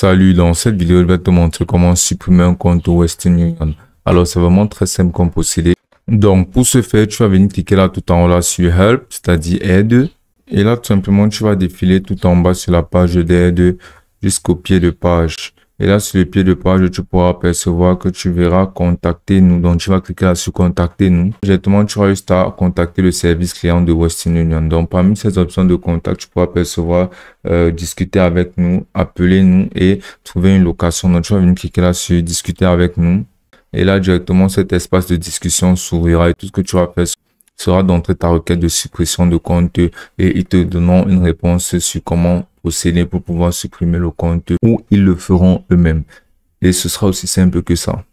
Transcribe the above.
Salut, dans cette vidéo, je vais te montrer comment supprimer un compte Western Union. Alors, c'est vraiment très simple comme procédé. Donc, pour ce faire, tu vas venir cliquer là tout en haut là sur Help, c'est-à-dire Aide. Et là, tout simplement, tu vas défiler tout en bas sur la page d'aide jusqu'au pied de page. Et là, sur le pied de page, tu pourras percevoir que tu verras contacter nous. Donc, tu vas cliquer là sur contacter nous. Directement, tu vas juste à contacter le service client de Western Union. Donc, parmi ces options de contact, tu pourras percevoir euh, « discuter avec nous, appeler nous et trouver une location. Donc, tu vas venir cliquer là sur discuter avec nous. Et là, directement, cet espace de discussion s'ouvrira et tout ce que tu vas faire sera d'entrer ta requête de suppression de compte et ils te donneront une réponse sur comment au procéder pour pouvoir supprimer le compte ou ils le feront eux-mêmes. Et ce sera aussi simple que ça.